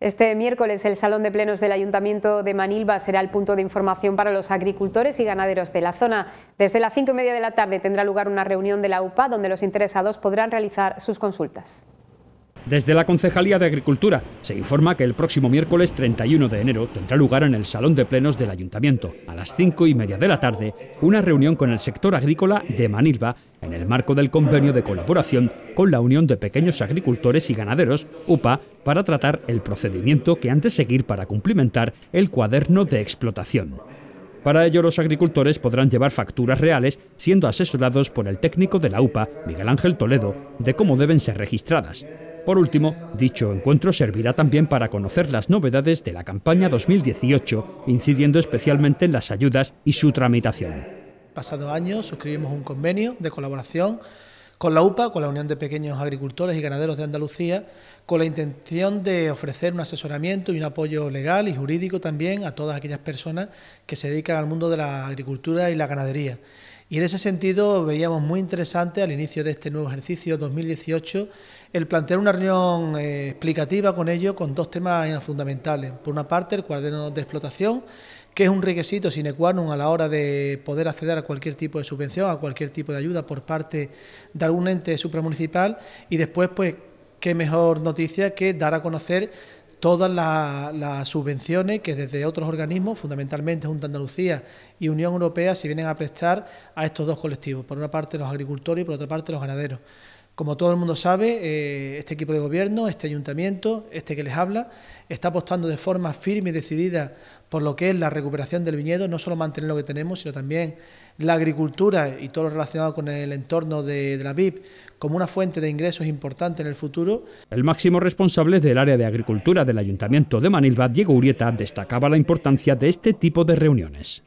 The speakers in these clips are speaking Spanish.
Este miércoles el Salón de Plenos del Ayuntamiento de Manilva será el punto de información para los agricultores y ganaderos de la zona. Desde las cinco y media de la tarde tendrá lugar una reunión de la UPA donde los interesados podrán realizar sus consultas. Desde la Concejalía de Agricultura se informa que el próximo miércoles 31 de enero tendrá lugar en el Salón de Plenos del Ayuntamiento, a las 5 y media de la tarde, una reunión con el sector agrícola de Manilva en el marco del convenio de colaboración con la Unión de Pequeños Agricultores y Ganaderos, UPA, para tratar el procedimiento que han de seguir para cumplimentar el cuaderno de explotación. Para ello, los agricultores podrán llevar facturas reales, siendo asesorados por el técnico de la UPA, Miguel Ángel Toledo, de cómo deben ser registradas. Por último, dicho encuentro servirá también para conocer las novedades de la campaña 2018, incidiendo especialmente en las ayudas y su tramitación. Pasado año suscribimos un convenio de colaboración con la UPA, con la Unión de Pequeños Agricultores y Ganaderos de Andalucía, con la intención de ofrecer un asesoramiento y un apoyo legal y jurídico también a todas aquellas personas que se dedican al mundo de la agricultura y la ganadería. Y en ese sentido veíamos muy interesante al inicio de este nuevo ejercicio 2018 el plantear una reunión eh, explicativa con ello con dos temas eh, fundamentales. Por una parte, el cuaderno de explotación, que es un requisito sine qua non a la hora de poder acceder a cualquier tipo de subvención, a cualquier tipo de ayuda por parte de algún ente supramunicipal y después, pues, qué mejor noticia que dar a conocer todas las, subvenciones que desde otros organismos, fundamentalmente Junta Andalucía y Unión Europea, se vienen a prestar a estos dos colectivos, por una parte los agricultores y por otra parte los ganaderos. Como todo el mundo sabe, eh, este equipo de gobierno, este ayuntamiento, este que les habla, está apostando de forma firme y decidida por lo que es la recuperación del viñedo, no solo mantener lo que tenemos, sino también la agricultura y todo lo relacionado con el entorno de, la VIP como una fuente de ingresos importante en el futuro. El máximo responsable del área de agricultura del Ayuntamiento de Manilva, Diego Urieta, destacaba la importancia de este tipo de reuniones.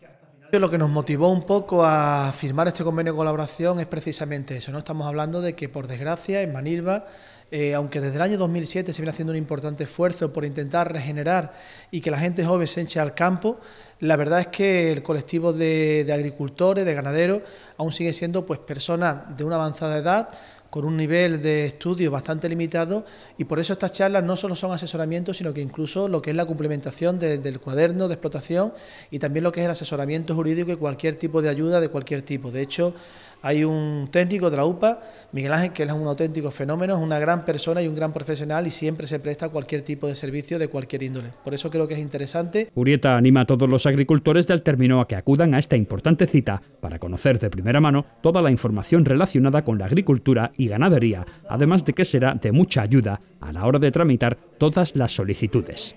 Lo que nos motivó un poco a firmar este convenio de colaboración es precisamente eso. ¿no? Estamos hablando de que, por desgracia, en Manilva, eh, aunque desde el año 2007 se viene haciendo un importante esfuerzo por intentar regenerar y que la gente joven se eche al campo, la verdad es que el colectivo de, de agricultores, de ganaderos, aún sigue siendo pues, personas de una avanzada edad, con un nivel de estudio bastante limitado y por eso estas charlas no solo son asesoramiento, sino que incluso lo que es la complementación del cuaderno de explotación y también lo que es el asesoramiento jurídico y cualquier tipo de ayuda de cualquier tipo. De hecho, hay un técnico de la UPA, Miguel Ángel, que es un auténtico fenómeno, es una gran persona y un gran profesional y siempre se presta cualquier tipo de servicio de cualquier índole. Por eso creo que es interesante. Urieta anima a todos los agricultores del término a que acudan a esta importante cita para conocer de primera mano toda la información relacionada con la agricultura y ganadería, además de que será de mucha ayuda a la hora de tramitar todas las solicitudes.